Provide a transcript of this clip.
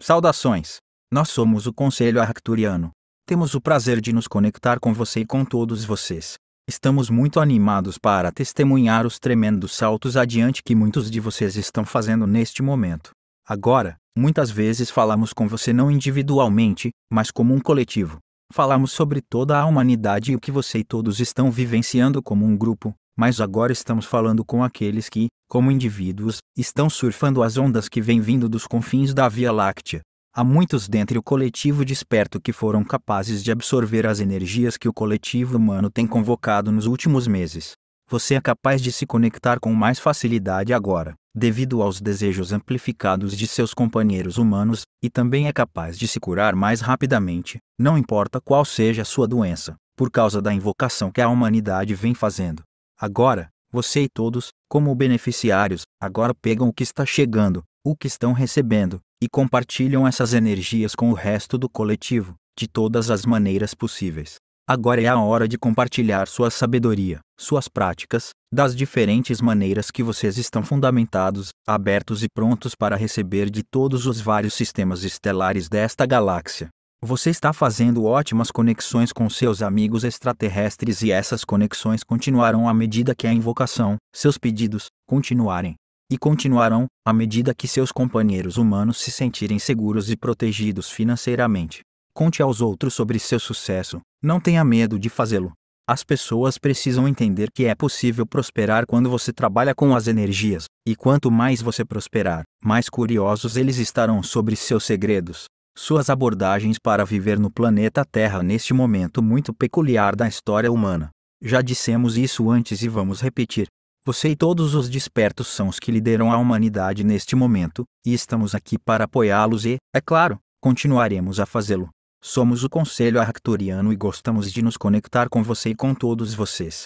Saudações! Nós somos o Conselho Arcturiano. Temos o prazer de nos conectar com você e com todos vocês. Estamos muito animados para testemunhar os tremendos saltos adiante que muitos de vocês estão fazendo neste momento. Agora, muitas vezes falamos com você não individualmente, mas como um coletivo. Falamos sobre toda a humanidade e o que você e todos estão vivenciando como um grupo, mas agora estamos falando com aqueles que, como indivíduos, estão surfando as ondas que vêm vindo dos confins da Via Láctea. Há muitos dentre o coletivo desperto que foram capazes de absorver as energias que o coletivo humano tem convocado nos últimos meses. Você é capaz de se conectar com mais facilidade agora, devido aos desejos amplificados de seus companheiros humanos, e também é capaz de se curar mais rapidamente, não importa qual seja a sua doença, por causa da invocação que a humanidade vem fazendo. Agora, você e todos, como beneficiários, agora pegam o que está chegando, o que estão recebendo, e compartilham essas energias com o resto do coletivo, de todas as maneiras possíveis. Agora é a hora de compartilhar sua sabedoria, suas práticas, das diferentes maneiras que vocês estão fundamentados, abertos e prontos para receber de todos os vários sistemas estelares desta galáxia, você está fazendo ótimas conexões com seus amigos extraterrestres e essas conexões continuarão à medida que a invocação, seus pedidos, continuarem. E continuarão, à medida que seus companheiros humanos se sentirem seguros e protegidos financeiramente. Conte aos outros sobre seu sucesso, não tenha medo de fazê-lo. As pessoas precisam entender que é possível prosperar quando você trabalha com as energias, e quanto mais você prosperar, mais curiosos eles estarão sobre seus segredos suas abordagens para viver no planeta Terra neste momento muito peculiar da história humana. Já dissemos isso antes e vamos repetir. Você e todos os despertos são os que lideram a humanidade neste momento, e estamos aqui para apoiá-los e, é claro, continuaremos a fazê-lo. Somos o Conselho Arcturiano e gostamos de nos conectar com você e com todos vocês.